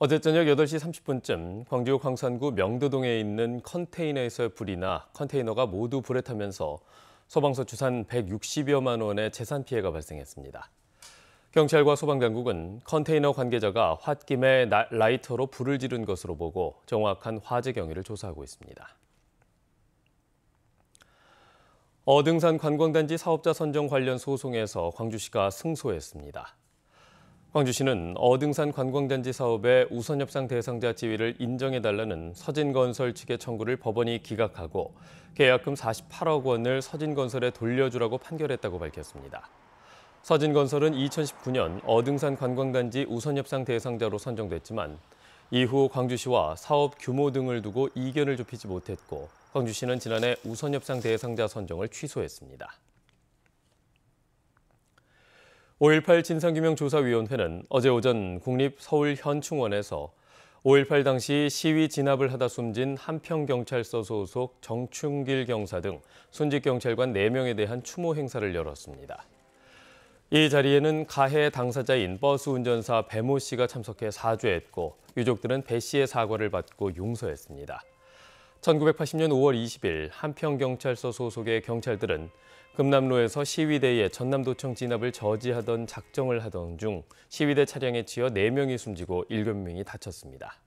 어제 저녁 8시 30분쯤 광주 광산구 명도동에 있는 컨테이너에서 불이 나 컨테이너가 모두 불에 타면서 소방서 추산 160여만 원의 재산 피해가 발생했습니다. 경찰과 소방당국은 컨테이너 관계자가 홧김에 라이터로 불을 지른 것으로 보고 정확한 화재 경위를 조사하고 있습니다. 어등산 관광단지 사업자 선정 관련 소송에서 광주시가 승소했습니다. 광주시는 어등산 관광단지 사업의 우선 협상 대상자 지위를 인정해달라는 서진건설 측의 청구를 법원이 기각하고 계약금 48억 원을 서진건설에 돌려주라고 판결했다고 밝혔습니다. 서진건설은 2019년 어등산 관광단지 우선 협상 대상자로 선정됐지만 이후 광주시와 사업 규모 등을 두고 이견을 좁히지 못했고 광주시는 지난해 우선 협상 대상자 선정을 취소했습니다. 5.18 진상규명조사위원회는 어제 오전 국립서울현충원에서 5.18 당시 시위 진압을 하다 숨진 한평경찰서 소속 정충길 경사 등 순직경찰관 4명에 대한 추모 행사를 열었습니다. 이 자리에는 가해 당사자인 버스 운전사 배모 씨가 참석해 사죄했고 유족들은 배 씨의 사과를 받고 용서했습니다. 1980년 5월 20일 한평경찰서 소속의 경찰들은 금남로에서 시위대의 전남도청 진압을 저지하던 작정을 하던 중 시위대 차량에 치여 4명이 숨지고 7명이 다쳤습니다.